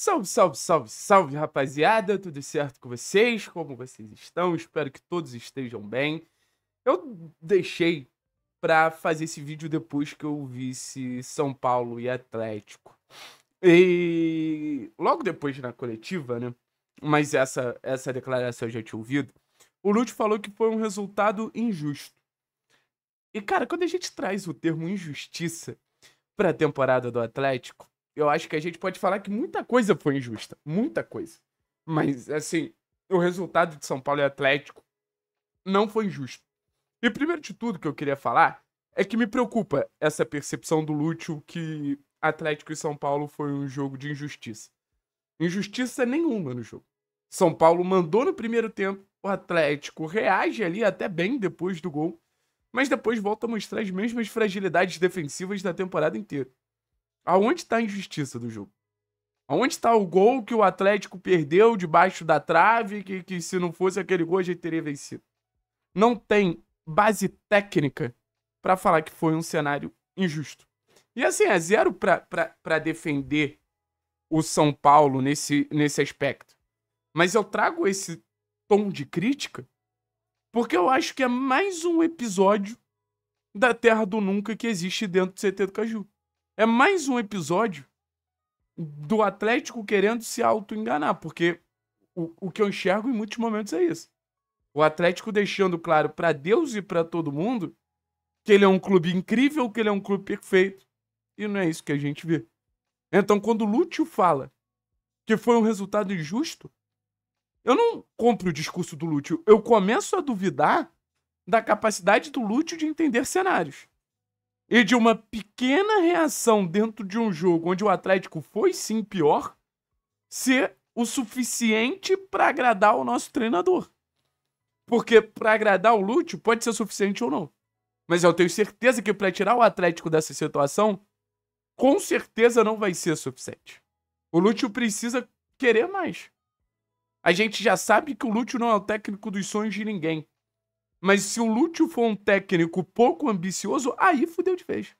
Salve, salve, salve, salve, rapaziada! Tudo certo com vocês? Como vocês estão? Espero que todos estejam bem. Eu deixei pra fazer esse vídeo depois que eu visse São Paulo e Atlético. E logo depois na coletiva, né? Mas essa, essa declaração eu já tinha ouvido. O Lute falou que foi um resultado injusto. E, cara, quando a gente traz o termo injustiça pra temporada do Atlético, eu acho que a gente pode falar que muita coisa foi injusta. Muita coisa. Mas, assim, o resultado de São Paulo e Atlético não foi injusto. E primeiro de tudo que eu queria falar é que me preocupa essa percepção do Lúcio que Atlético e São Paulo foi um jogo de injustiça. Injustiça nenhuma no jogo. São Paulo mandou no primeiro tempo, o Atlético reage ali até bem depois do gol, mas depois volta a mostrar as mesmas fragilidades defensivas da temporada inteira. Aonde está a injustiça do jogo? Aonde está o gol que o Atlético perdeu debaixo da trave, que, que se não fosse aquele gol a gente teria vencido? Não tem base técnica para falar que foi um cenário injusto. E assim, é zero para defender o São Paulo nesse, nesse aspecto. Mas eu trago esse tom de crítica porque eu acho que é mais um episódio da Terra do Nunca que existe dentro do CT do Caju. É mais um episódio do Atlético querendo se auto-enganar, porque o, o que eu enxergo em muitos momentos é isso. O Atlético deixando claro para Deus e para todo mundo que ele é um clube incrível, que ele é um clube perfeito. E não é isso que a gente vê. Então, quando o Lúcio fala que foi um resultado injusto, eu não compro o discurso do Lúcio. Eu começo a duvidar da capacidade do Lúcio de entender cenários e de uma pequena reação dentro de um jogo onde o Atlético foi sim pior ser o suficiente para agradar o nosso treinador. Porque para agradar o Lúcio pode ser suficiente ou não. Mas eu tenho certeza que para tirar o Atlético dessa situação, com certeza não vai ser suficiente. O Lúcio precisa querer mais. A gente já sabe que o Lúcio não é o técnico dos sonhos de ninguém. Mas se o Lúcio for um técnico pouco ambicioso, aí fudeu de vez.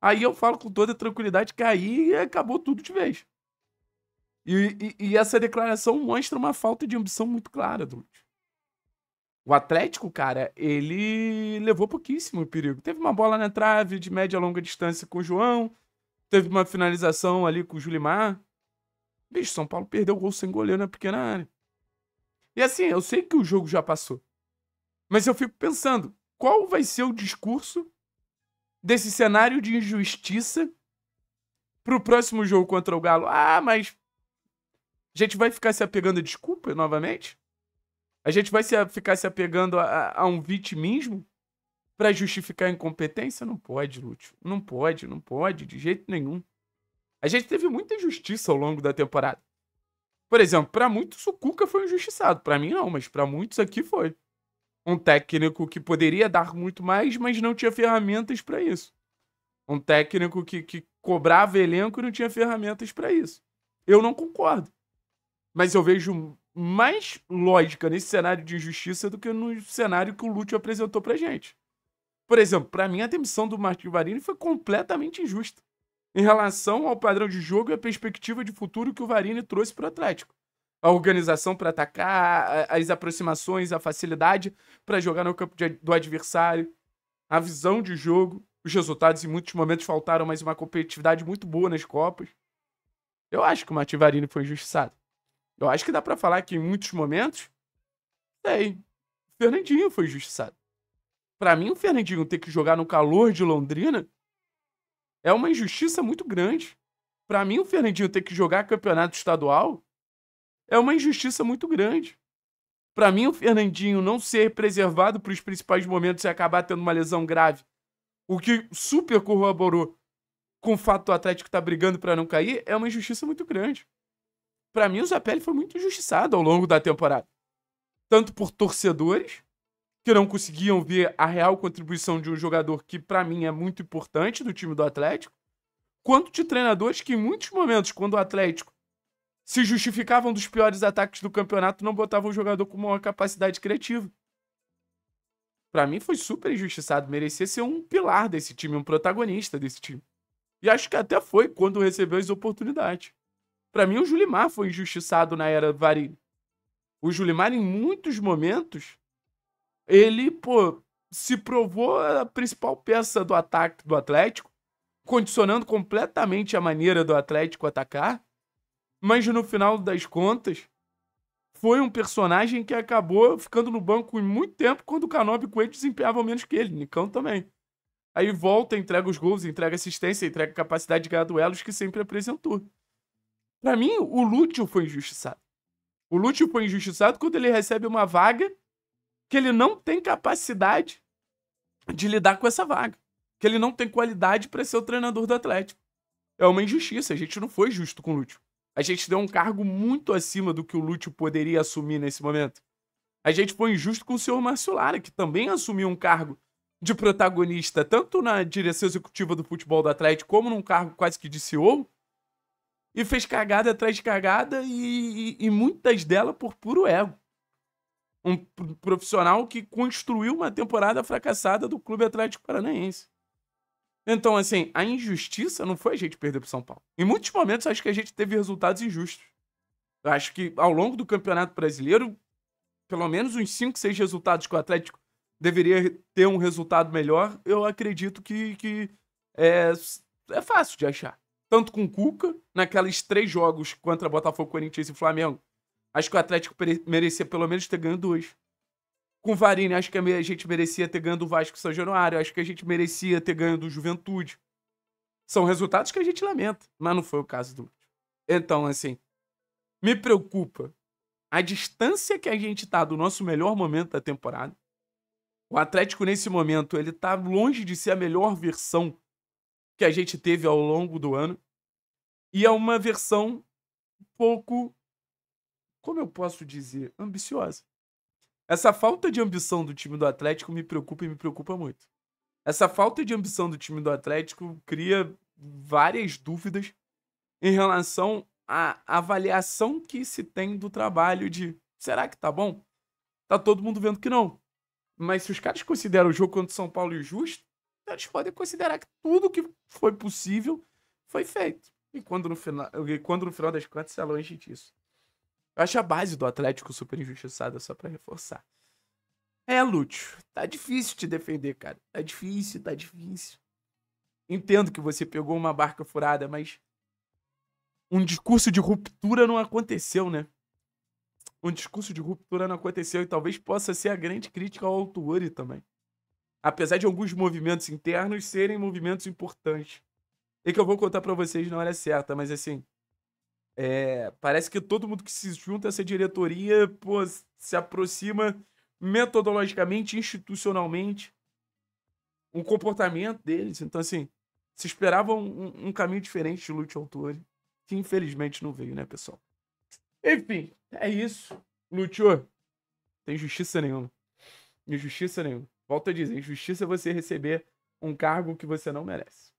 Aí eu falo com toda tranquilidade que aí acabou tudo de vez. E, e, e essa declaração mostra uma falta de ambição muito clara do Lúcio. O Atlético, cara, ele levou pouquíssimo perigo. Teve uma bola na trave de média a longa distância com o João. Teve uma finalização ali com o Julimar. Bicho, São Paulo perdeu o gol sem goleiro na pequena área. E assim, eu sei que o jogo já passou. Mas eu fico pensando, qual vai ser o discurso desse cenário de injustiça pro próximo jogo contra o Galo? Ah, mas a gente vai ficar se apegando a desculpa novamente? A gente vai se, ficar se apegando a, a um vitimismo para justificar a incompetência? Não pode, Lúcio. Não pode, não pode, de jeito nenhum. A gente teve muita injustiça ao longo da temporada. Por exemplo, para muitos o Cuca foi injustiçado. Para mim, não, mas para muitos aqui foi. Um técnico que poderia dar muito mais, mas não tinha ferramentas para isso. Um técnico que, que cobrava elenco e não tinha ferramentas para isso. Eu não concordo. Mas eu vejo mais lógica nesse cenário de injustiça do que no cenário que o Lúcio apresentou pra gente. Por exemplo, para mim a demissão do Martin Varini foi completamente injusta em relação ao padrão de jogo e a perspectiva de futuro que o Varini trouxe para o Atlético a organização para atacar, as aproximações, a facilidade para jogar no campo de, do adversário, a visão de jogo. Os resultados em muitos momentos faltaram, mas uma competitividade muito boa nas Copas. Eu acho que o Mativarini foi injustiçado. Eu acho que dá para falar que em muitos momentos, sei, o Fernandinho foi injustiçado. Para mim, o Fernandinho ter que jogar no calor de Londrina é uma injustiça muito grande. Para mim, o Fernandinho ter que jogar campeonato estadual é uma injustiça muito grande. Para mim, o Fernandinho não ser preservado para os principais momentos e acabar tendo uma lesão grave, o que super corroborou com o fato do Atlético estar tá brigando para não cair, é uma injustiça muito grande. Para mim, o Zapelli foi muito injustiçado ao longo da temporada. Tanto por torcedores, que não conseguiam ver a real contribuição de um jogador que, para mim, é muito importante do time do Atlético, quanto de treinadores que, em muitos momentos, quando o Atlético se justificavam dos piores ataques do campeonato, não botavam o jogador com maior capacidade criativa. Para mim foi super injustiçado, merecia ser um pilar desse time, um protagonista desse time. E acho que até foi quando recebeu as oportunidades. Para mim o Julimar foi injustiçado na era Varini. O Julimar em muitos momentos ele, pô, se provou a principal peça do ataque do Atlético, condicionando completamente a maneira do Atlético atacar mas no final das contas, foi um personagem que acabou ficando no banco em muito tempo quando o Kanobi e o Coelho desempenhavam menos que ele, Nicão também. Aí volta, entrega os gols, entrega assistência, entrega capacidade de ganhar duelos que sempre apresentou. Para mim, o Lúcio foi injustiçado. O Lúcio foi injustiçado quando ele recebe uma vaga que ele não tem capacidade de lidar com essa vaga, que ele não tem qualidade para ser o treinador do Atlético. É uma injustiça, a gente não foi justo com o Lúcio. A gente deu um cargo muito acima do que o Lúcio poderia assumir nesse momento. A gente foi injusto com o senhor Márcio Lara, que também assumiu um cargo de protagonista, tanto na direção executiva do futebol do Atlético, como num cargo quase que de CEO, e fez cagada atrás de cagada, e, e, e muitas delas por puro ego. Um profissional que construiu uma temporada fracassada do Clube Atlético Paranaense. Então, assim, a injustiça não foi a gente perder pro São Paulo. Em muitos momentos, acho que a gente teve resultados injustos. Eu acho que ao longo do Campeonato Brasileiro, pelo menos uns 5, 6 resultados que o Atlético deveria ter um resultado melhor, eu acredito que, que é, é fácil de achar. Tanto com o Cuca, naqueles três jogos contra Botafogo, Corinthians e Flamengo. Acho que o Atlético merecia pelo menos ter ganho dois com Varini, acho que a gente merecia ter ganho do Vasco São Januário, acho que a gente merecia ter ganho do Juventude. São resultados que a gente lamenta, mas não foi o caso do último. Então, assim, me preocupa a distância que a gente tá do nosso melhor momento da temporada. O Atlético, nesse momento, ele tá longe de ser a melhor versão que a gente teve ao longo do ano. E é uma versão um pouco, como eu posso dizer, ambiciosa. Essa falta de ambição do time do Atlético me preocupa e me preocupa muito. Essa falta de ambição do time do Atlético cria várias dúvidas em relação à avaliação que se tem do trabalho de será que tá bom? Tá todo mundo vendo que não. Mas se os caras consideram o jogo contra o São Paulo injusto, eles podem considerar que tudo que foi possível foi feito. E quando no final, quando no final das contas é longe disso. Eu acho a base do Atlético super injustiçada, só para reforçar. É, Lúcio, tá difícil te defender, cara. Tá difícil, tá difícil. Entendo que você pegou uma barca furada, mas um discurso de ruptura não aconteceu, né? Um discurso de ruptura não aconteceu e talvez possa ser a grande crítica ao Altuori também. Apesar de alguns movimentos internos serem movimentos importantes. E que eu vou contar para vocês na hora certa, mas assim, é, parece que todo mundo que se junta a essa diretoria pô, se aproxima metodologicamente, institucionalmente, um comportamento deles. Então, assim, se esperava um, um caminho diferente de Lute Autori, que infelizmente não veio, né, pessoal? Enfim, é isso. Lutiô, tem justiça nenhuma. Injustiça nenhuma. Volto a dizer, injustiça é você receber um cargo que você não merece.